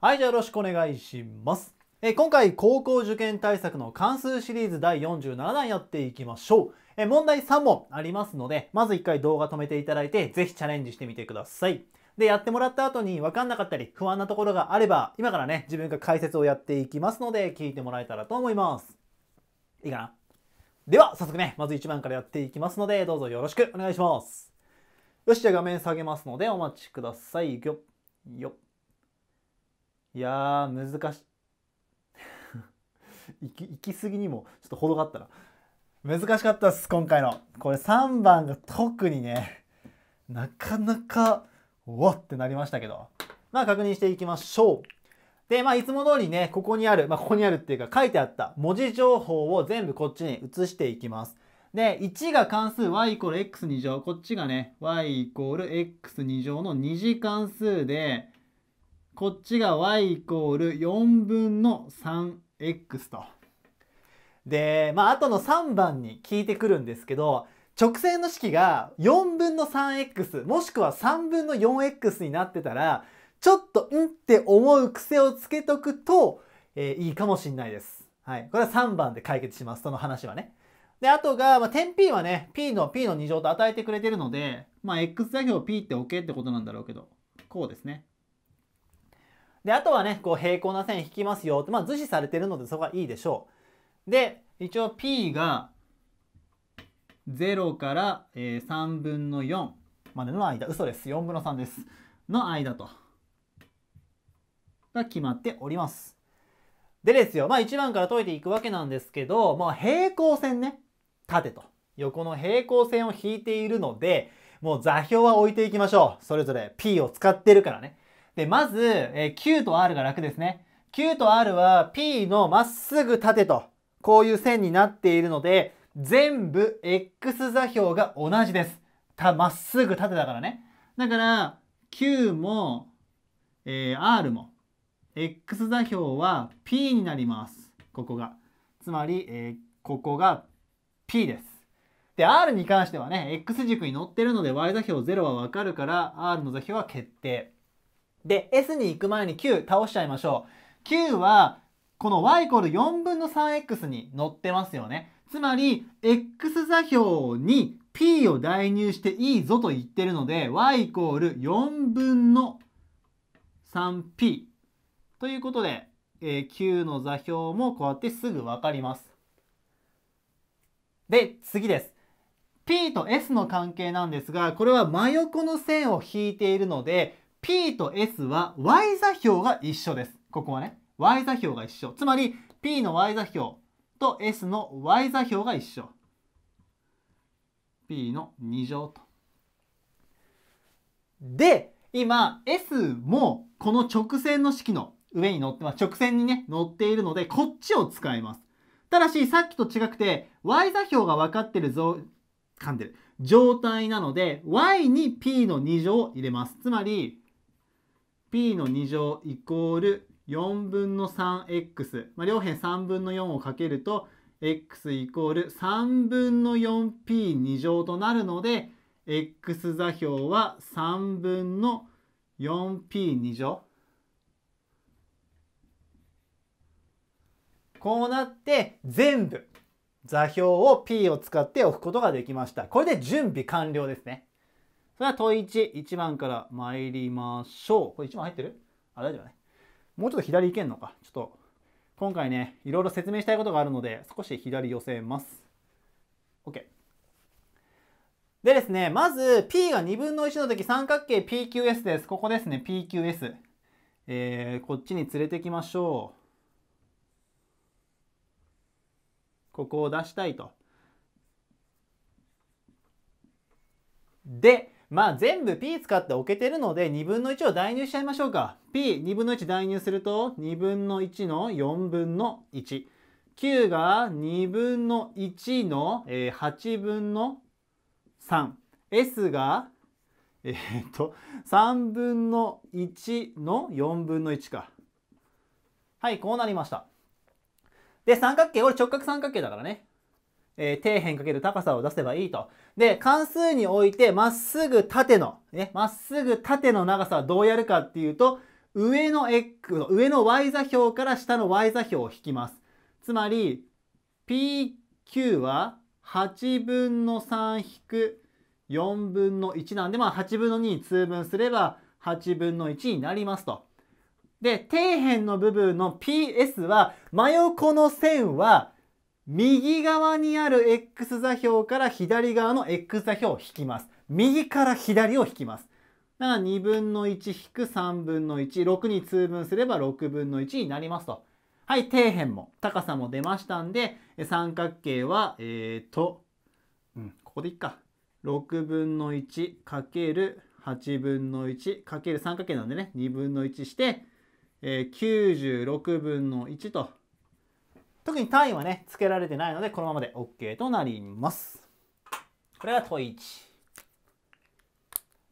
はい、じゃあよろしくお願いします。え今回、高校受験対策の関数シリーズ第47弾やっていきましょう。え問題3問ありますので、まず1回動画止めていただいて、ぜひチャレンジしてみてください。で、やってもらった後に分かんなかったり、不安なところがあれば、今からね、自分が解説をやっていきますので、聞いてもらえたらと思います。いいかなでは、早速ね、まず1番からやっていきますので、どうぞよろしくお願いします。よし、じゃあ画面下げますので、お待ちください。よっ、よっ。いやー難しい 行き過ぎにもちょっと程があったな難しかったっす今回のこれ3番が特にねなかなかうわってなりましたけどまあ確認していきましょうで、まあ、いつも通りね、ここにある、まあ、ここにあるっていうか、書いてあった文字情報を全部こっちに移していきます。で、1が関数 y イコール x2 乗。こっちがね、y イコール x2 乗の2次関数で、こっちが y イコール4分の 3x と。で、まあ、あとの3番に聞いてくるんですけど、直線の式が4分の 3x もしくは3分の 4x になってたら、ちょっとうんって思う癖をつけとくと、えー、いいかもしんないです。はい。これは3番で解決します。その話はね。で、あとが、まあ、点 P はね、P の P の2乗と与えてくれてるので、まあ、X 座標 P って OK ってことなんだろうけど、こうですね。で、あとはね、こう平行な線引きますよって、まあ図示されてるのでそこはいいでしょう。で、一応 P が0から、え3分の4までの間、嘘です。4分の3です。の間と。が決まっております。でですよ、まあ1番から解いていくわけなんですけど、もう平行線ね、縦と横の平行線を引いているので、もう座標は置いていきましょう。それぞれ P を使ってるからね。で、まず、えー、Q と R が楽ですね。Q と R は P のまっすぐ縦と、こういう線になっているので、全部 X 座標が同じです。た、まっすぐ縦だからね。だから、Q も、えー、R も、X 座標は P になります。ここが。つまり、えー、ここが P です。で、R に関してはね、X 軸に乗ってるので Y 座標0はわかるから、R の座標は決定。で S に行く前に9倒しちゃいましょう9はこの y イコール4分の 3x に乗ってますよねつまり x 座標に p を代入していいぞと言ってるので y イコール4分の 3p ということで、えー、9の座標もこうやってすぐ分かりますで次です P と S の関係なんですがこれは真横の線を引いているので P と S は Y 座標が一緒です。ここはね、Y 座標が一緒。つまり P の Y 座標と S の Y 座標が一緒。P の2乗と。で、今 S もこの直線の式の上に乗って、ます。直線にね、乗っているので、こっちを使います。ただし、さっきと違くて、y 座標が分かってるぞ、噛んでる、状態なので、y に p の2乗を入れます。つまり、p の2乗イコール4分の 3x、まあ、両辺3分の4をかけると x イコール3分の 4p2 乗となるので x 座標は3分の 4p2 乗こうなって全部座標を p を使って置くことができましたこれで準備完了ですねそれでは問一1、番から参りましょう。これ1番入ってるあ、大丈夫だね。もうちょっと左行けんのか。ちょっと、今回ね、いろいろ説明したいことがあるので、少し左寄せます。OK。でですね、まず P が2分の1の時、三角形 PQS です。ここですね、PQS。えー、こっちに連れてきましょう。ここを出したいと。で、まあ全部 P 使って置けてるので2分の1を代入しちゃいましょうか。P2 分の1代入すると2分の1の4分の1。Q が2分の1の、え8分の 3S がえっと3分の1の4分の1かはいこうなりましたで三角形これ直角三角形だからねえー、底辺かける高さを出せばいいと。で、関数においてまっすぐ縦の、ね、まっすぐ縦の長さはどうやるかっていうと、上の x、上の y 座標から下の y 座標を引きます。つまり、PQ は8分の3引く4分の1なんで、まあ8分の2に通分すれば8分の1になりますと。で、底辺の部分の PS は、真横の線は右側にある x 座標から左側の x 座標を引きます。右から左を引きます。だから2分の1引く3分の1、6に通分すれば6分の1になりますと。はい、底辺も高さも出ましたんで、三角形は、えっ、ー、と、うん、ここでいっか。6分の1かける8分の1かける三角形なんでね、2分の1して、えー、96分の1と特に単位はね、付けられてないので、このままで OK となります。これが問1。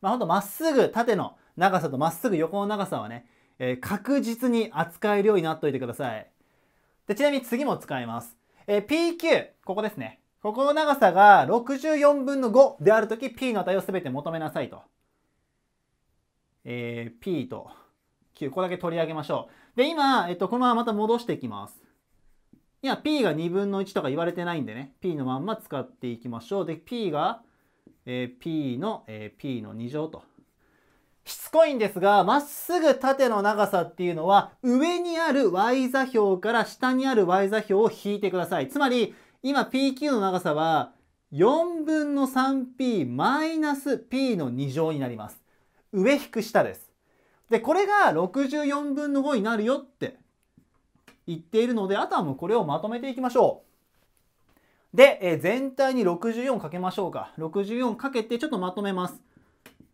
まあ、ほんと、まっすぐ縦の長さとまっすぐ横の長さはね、えー、確実に扱えるようになっておいてください。で、ちなみに次も使います。えー、PQ、ここですね。ここの長さが64分の5であるとき、P の値を全て求めなさいと。えー、P と Q、ここだけ取り上げましょう。で、今、えっと、このまままた戻していきます。今 P が2分の1とか言われてないんでね P のまんま使っていきましょうで P が、えー、P の、えー、P の2乗としつこいんですがまっすぐ縦の長さっていうのは上にある y 座標から下にある y 座標を引いてくださいつまり今 PQ の長さは4分の 3p マイナス p の2乗になります上引く下ですでこれが64分の5になるよって言っているので、あとはもうこれをまとめていきましょう。で、え全体に64かけましょうか。64かけてちょっとまとめます。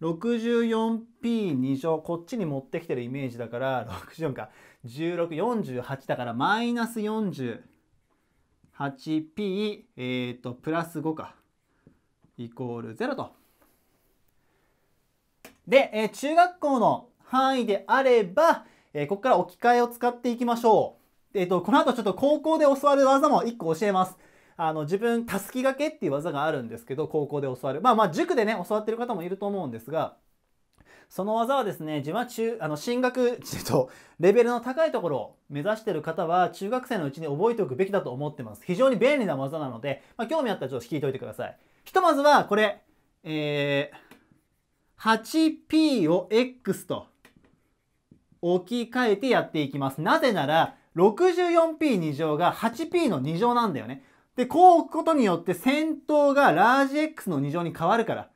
64p2 乗、こっちに持ってきてるイメージだから、64か。16、48だから、マイナス 48p、えー、っと、プラス5か。イコール0と。で、え中学校の範囲であれば、えここから置き換えを使っていきましょう。えっと、この後ちょっと高校で教わる技も1個教えます。あの、自分、たすきがけっていう技があるんですけど、高校で教わる。まあまあ、塾でね、教わってる方もいると思うんですが、その技はですね、自分は中、あの、進学、ち ょっと、レベルの高いところを目指してる方は、中学生のうちに覚えておくべきだと思ってます。非常に便利な技なので、まあ、興味あったらちょっと聞いといてください。ひとまずは、これ、えー、8p を x と置き換えてやっていきます。なぜなら、64p2 乗が 8p の2乗なんだよね。で、こう置くことによって先頭がラージ X の2乗に変わるから。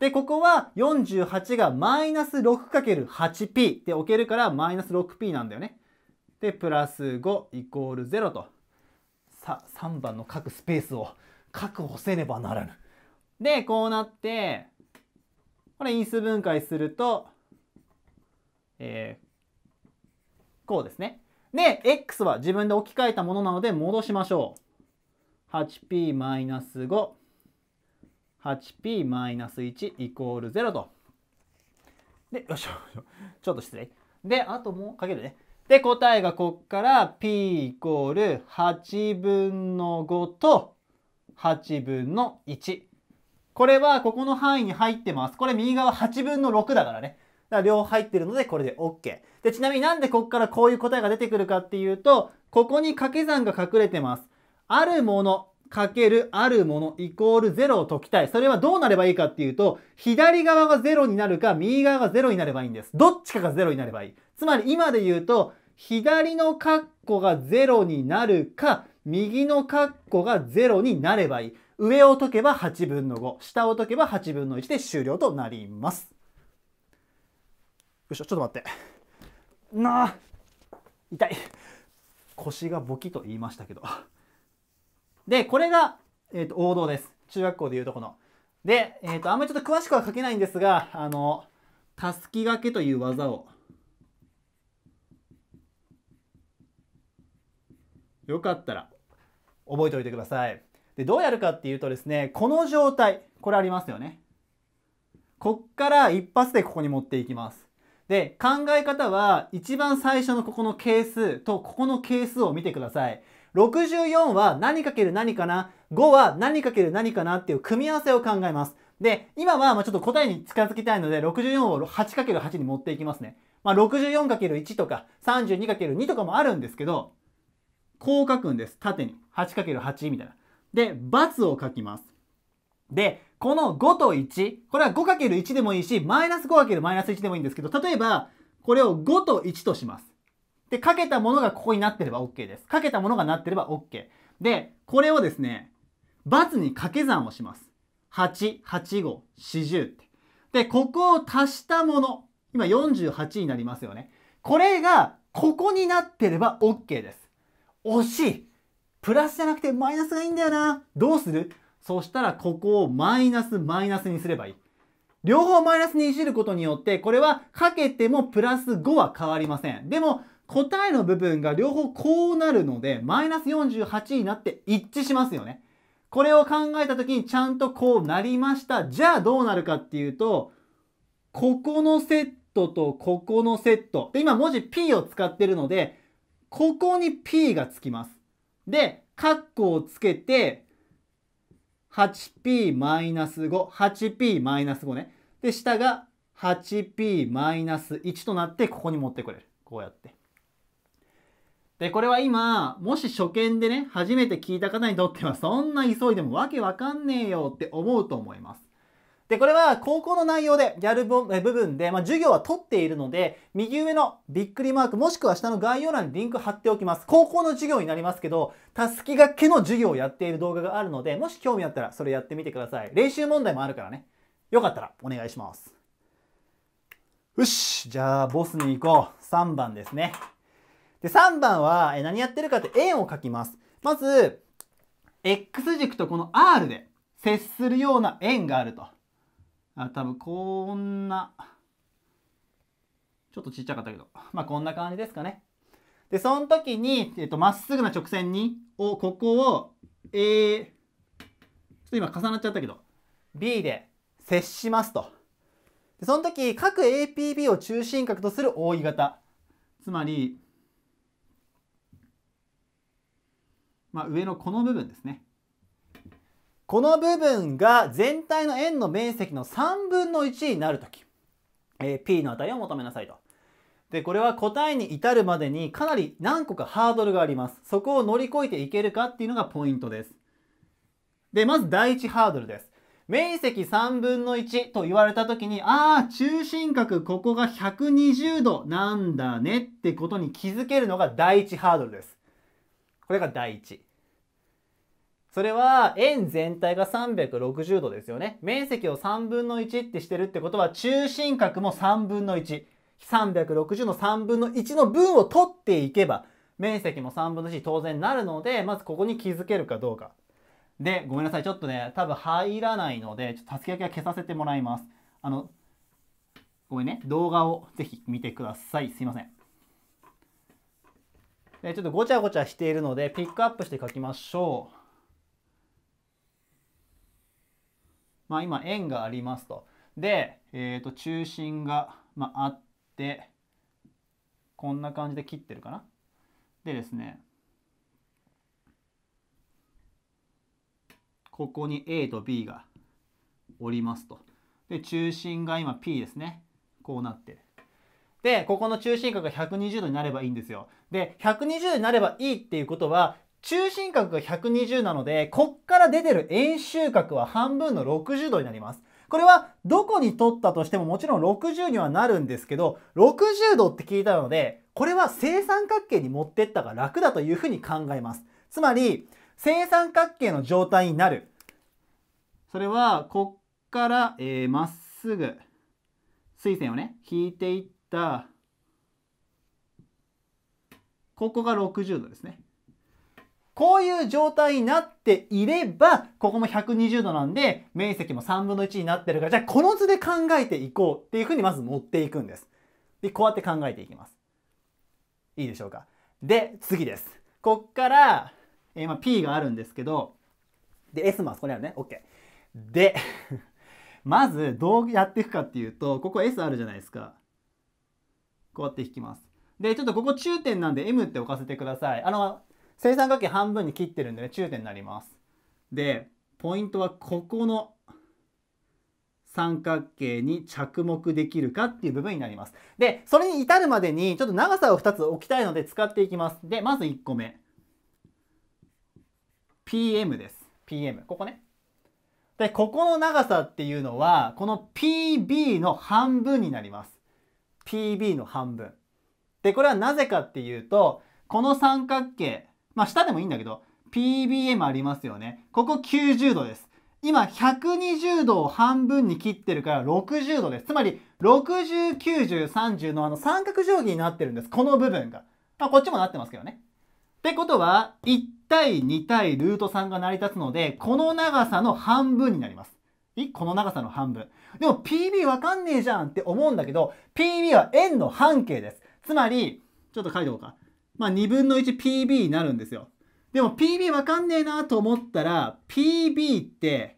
で、ここは48がマイナス 6×8p で置けるからマイナス 6p なんだよね。で、プラス5イコール0と。さ、3番の各スペースを確保せねばならぬ。で、こうなって、これ因数分解すると、えー、こうですね。で、x は自分で置き換えたものなので戻しましょう。8p-5、8p-1 イコール0と。で、よいしょ。ちょっと失礼。で、あともうかけるね。で、答えがこっから p イコール8分の5と8分の1。これはここの範囲に入ってます。これ右側8分の6だからね。だから両入ってるのでこれで OK。で、ちなみになんでここからこういう答えが出てくるかっていうと、ここに掛け算が隠れてます。あるものかけるあるものイコール0を解きたい。それはどうなればいいかっていうと、左側が0になるか、右側が0になればいいんです。どっちかが0になればいい。つまり今で言うと、左の括弧が0になるか、右の括弧が0になればいい。上を解けば8分の5、下を解けば8分の1で終了となります。いしょちょっと待ってなあ痛い腰がボキと言いましたけどでこれが、えーと、王道です中学校でいうとこので、えーと、あんまりちょっと詳しくは書けないんですがあのたすき掛けという技をよかったら覚えておいてくださいでどうやるかっていうとですねこの状態これありますよねこっから一発でここに持っていきますで、考え方は一番最初のここの係数とここの係数を見てください。64は何かける何かな ?5 は何かける何かなっていう組み合わせを考えます。で、今はまあちょっと答えに近づきたいので、64を 8×8 に持っていきますね。まあ、64×1 とか 32×2 とかもあるんですけど、こう書くんです。縦に。8×8 みたいな。で、×を書きます。で、この5と1、これは 5×1 でもいいし、マイナス 5×-1 でもいいんですけど、例えば、これを5と1とします。で、かけたものがここになってれば OK です。かけたものがなってれば OK。で、これをですね、×に掛け算をします。8、85、40って。で、ここを足したもの、今48になりますよね。これが、ここになってれば OK です。惜しいプラスじゃなくてマイナスがいいんだよな。どうするそしたらここをマイナスマイナスにすればいい。両方マイナスにいじることによって、これはかけてもプラス5は変わりません。でも、答えの部分が両方こうなるので、マイナス48になって一致しますよね。これを考えた時にちゃんとこうなりました。じゃあどうなるかっていうと、ここのセットとここのセット。で、今文字 P を使ってるので、ここに P がつきます。で、カッコをつけて、8p-5、8p-5 ね。で、下が 8p-1 となって、ここに持ってくれる。こうやって。で、これは今、もし初見でね、初めて聞いた方にとっては、そんな急いでもわけわかんねえよって思うと思います。で、これは高校の内容でやる部分で、まあ、授業は取っているので、右上のびっくりマーク、もしくは下の概要欄にリンク貼っておきます。高校の授業になりますけど、たすきがけの授業をやっている動画があるので、もし興味あったらそれやってみてください。練習問題もあるからね。よかったらお願いします。よし。じゃあ、ボスに行こう。3番ですね。で、3番は何やってるかって円を書きます。まず、X 軸とこの R で接するような円があると。あ多分こんな、ちょっとちっちゃかったけど、まあこんな感じですかね。で、その時に、えっ、ー、と、まっすぐな直線に、を、ここを、えちょっと今重なっちゃったけど、B で接しますと。で、その時、各 APB を中心角とする扇型。つまり、まあ上のこの部分ですね。この部分が全体の円の面積の3分の1になるとき、えー、P の値を求めなさいと。で、これは答えに至るまでにかなり何個かハードルがあります。そこを乗り越えていけるかっていうのがポイントです。で、まず第1ハードルです。面積3分の1と言われた時に、ああ、中心角ここが120度なんだねってことに気づけるのが第1ハードルです。これが第1。それは円全体が360度ですよね。面積を3分の1ってしてるってことは中心角も3分の1。360の3分の1の分を取っていけば面積も3分の1当然なるので、まずここに気づけるかどうか。で、ごめんなさい。ちょっとね、多分入らないので、ちょっと助け焼きは消させてもらいます。あの、ごめんね。動画をぜひ見てください。すいません。ちょっとごちゃごちゃしているので、ピックアップして書きましょう。まあ、今円がありますと。で、えー、と中心が、まあ、あってこんな感じで切ってるかな。でですねここに A と B がおりますと。で中心が今 P ですね。こうなってる。で、ここの中心角が120度になればいいんですよ。で、120度になればいいっていうことは、中心角が120なので、こっから出てる円周角は半分の60度になります。これはどこに取ったとしてももちろん60にはなるんですけど、60度って聞いたので、これは正三角形に持ってったが楽だというふうに考えます。つまり、正三角形の状態になる。それは、こっから、えー、まっすぐ、水線をね、引いていった、ここが60度ですね。こういう状態になっていれば、ここも120度なんで、面積も3分の1になってるから、じゃあこの図で考えていこうっていうふうにまず持っていくんです。で、こうやって考えていきます。いいでしょうか。で、次です。こっから、えー、まあ、P があるんですけど、で、S もあそこにあるね。OK。で、まずどうやっていくかっていうと、ここ S あるじゃないですか。こうやって引きます。で、ちょっとここ中点なんで M って置かせてください。あの、正三角形半分に切ってるんでね、中点になります。で、ポイントはここの三角形に着目できるかっていう部分になります。で、それに至るまでにちょっと長さを2つ置きたいので使っていきます。で、まず1個目。PM です。PM。ここね。で、ここの長さっていうのは、この PB の半分になります。PB の半分。で、これはなぜかっていうと、この三角形、まあ下でもいいんだけど、PBM ありますよね。ここ90度です。今120度を半分に切ってるから60度です。つまり60、90、30のあの三角定規になってるんです。この部分が。まあこっちもなってますけどね。ってことは、1対2対ルート3が成り立つので、この長さの半分になります。いこの長さの半分。でも PB わかんねえじゃんって思うんだけど、PB は円の半径です。つまり、ちょっと書いておこうか。まあ、2分の 1PB になるんですよ。でも PB わかんねえなと思ったら PB って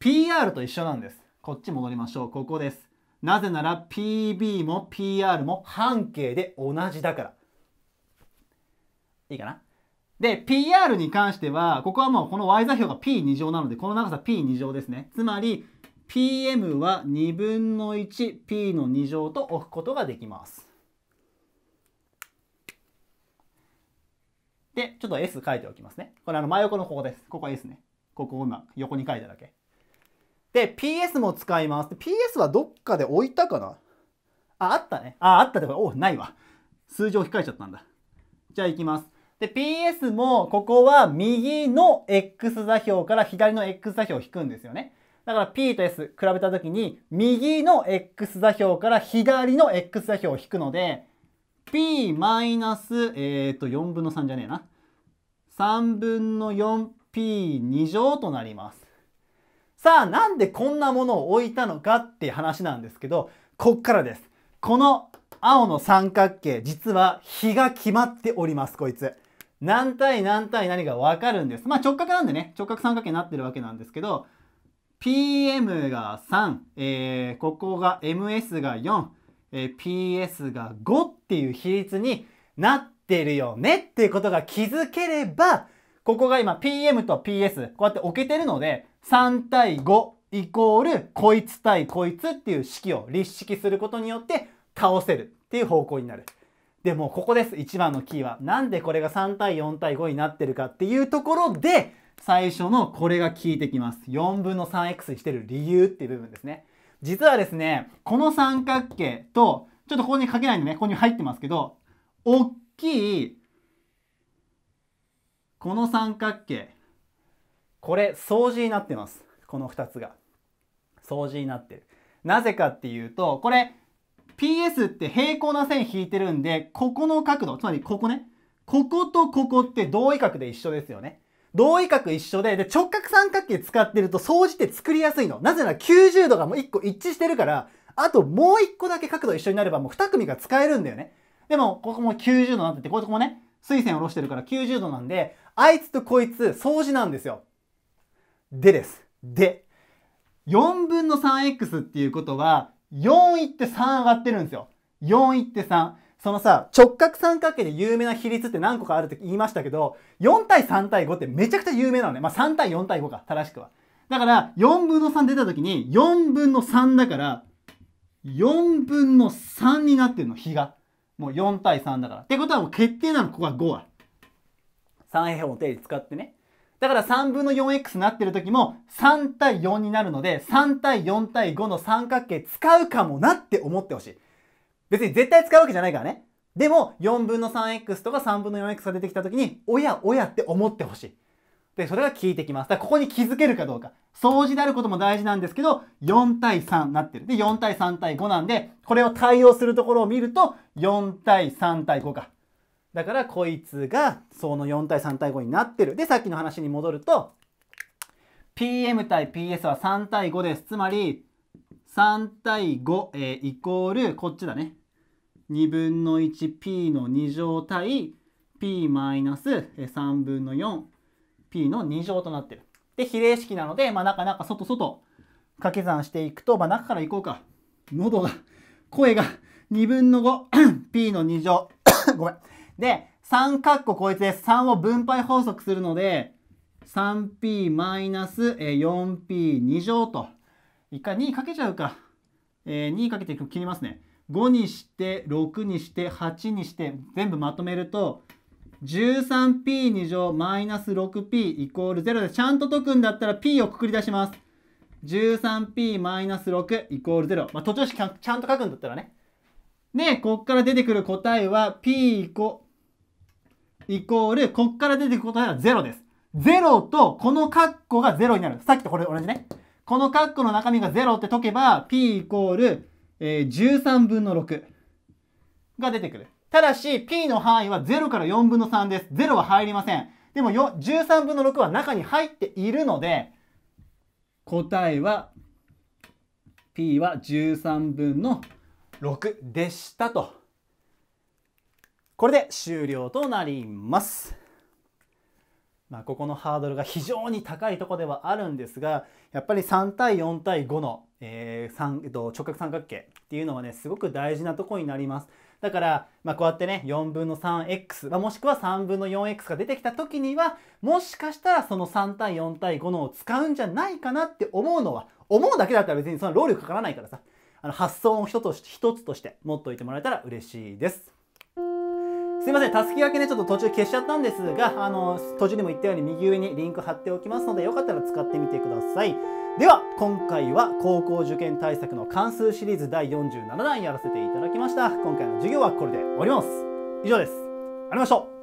PR と一緒なんです。こっち戻りましょう。ここです。なぜなら PB も PR も半径で同じだから。いいかなで、PR に関しては、ここはもうこの y 座標が p2 乗なので、この長さ p2 乗ですね。つまり、PM は2分の 1p の2乗と置くことができます。で、ちょっと S 書いておきますね。これあの真横のここです。ここ S ね。ここ今横に書いただけ。で、PS も使います。PS はどっかで置いたかなあ、あったね。あ、あったってこと、お、ないわ。数字を控えちゃったんだ。じゃあ行きます。で、PS もここは右の X 座標から左の X 座標を引くんですよね。だから P と S 比べた時に右の X 座標から左の X 座標を引くので p マイナス、えっ、ー、と、4分の3じゃねえな。3分の4 p 二乗となります。さあ、なんでこんなものを置いたのかって話なんですけど、こっからです。この青の三角形、実は比が決まっております、こいつ。何対何対何がわかるんです。まあ直角なんでね、直角三角形になってるわけなんですけど、PM が3、えー、ここが MS が4、えー、PS が5っていう比率になってるよねっていうことが気づければ、ここが今 PM と PS こうやって置けてるので、3対5イコールこいつ対こいつっていう式を立式することによって倒せるっていう方向になる。でもここです一番のキーは。なんでこれが3対4対5になってるかっていうところで最初のこれが効いてきます。4分の 3x にしてる理由っていう部分ですね。実はですね、この三角形と、ちょっとここに書けないんでね、ここに入ってますけど、大きい、この三角形、これ、相似になってます。この二つが。相似になってる。なぜかっていうと、これ、PS って平行な線引いてるんで、ここの角度、つまりここね、こことここって同位角で一緒ですよね。同位角一緒で、で、直角三角形使ってると、総って作りやすいの。なぜなら90度がもう1個一致してるから、あともう1個だけ角度一緒になれば、もう2組が使えるんだよね。でも、ここも90度なってて、ここもね、水線下ろしてるから90度なんで、あいつとこいつ、相似なんですよ。でです。で、4分の 3x っていうことは、4いって3上がってるんですよ。4いって3。そのさ、直角三角形で有名な比率って何個かあるって言いましたけど、4対3対5ってめちゃくちゃ有名なのね。まあ、3対4対5か、正しくは。だから、4分の3出た時に、4分の3だから、4分の3になってるの、比が。もう4対3だから。ってことはもう決定なの、ここは5は。三平方の定理使ってね。だから3分の 4x なってる時も3対4になるので3対4対5の三角形使うかもなって思ってほしい。別に絶対使うわけじゃないからね。でも、4分の 3x とか3分の 4x が出てきた時に、おやおやって思ってほしい。で、それが効いてきます。だからここに気づけるかどうか。掃除であることも大事なんですけど、4対3なってる。で、4対3対5なんで、これを対応するところを見ると、4対3対5か。だから、こいつが、その4対3対5になってる。で、さっきの話に戻ると、PM 対 PS は3対5です。つまり、3対5、えー、イコール、こっちだね。2分の 1p の2乗対 p マイナス3分の 4p の2乗となってる。で、比例式なので、まあ、なかなか外外掛け算していくと、まあ、中からいこうか。喉が、声が2分の 5p の2乗。ごめん。で、3括弧ここいつです。3を分配法則するので、3p マイナス 4p2 乗と。一回2かけちゃうか。えー、2かけて切りますね。5にして6にして8にして全部まとめると 13p2 乗マイナス 6p イコール0でちゃんと解くんだったら p をくくり出します。13p マイナス6イコール0。まあ、途中式ちゃんと書くんだったらね。ねこっから出てくる答えは p イコール、こっから出てくる答えは0です。0とこの括弧が0になる。さっきとこれ同じね。この括弧の中身が0って解けば p イコールえー、13分の6が出てくる。ただし、P の範囲は0から4分の3です。0は入りません。でもよ、13分の6は中に入っているので、答えは、P は13分の6でしたと。これで終了となります。まあ、ここのハードルが非常に高いとこではあるんですが、やっぱり3対4対5のえー三えっと、直角三角形っていうのはねすごく大事なとこになります。だから、まあ、こうやってね4分の 3x、まあ、もしくは3分の 4x が出てきた時にはもしかしたらその3対4対5のを使うんじゃないかなって思うのは思うだけだったら別にその労力かからないからさあの発想の一つ一つとして持っといてもらえたら嬉しいです。すいません、たすきがけね、ちょっと途中消しちゃったんですが、あの、途中にも言ったように右上にリンク貼っておきますので、よかったら使ってみてください。では、今回は高校受験対策の関数シリーズ第47弾やらせていただきました。今回の授業はこれで終わります。以上です。ありがとうございました。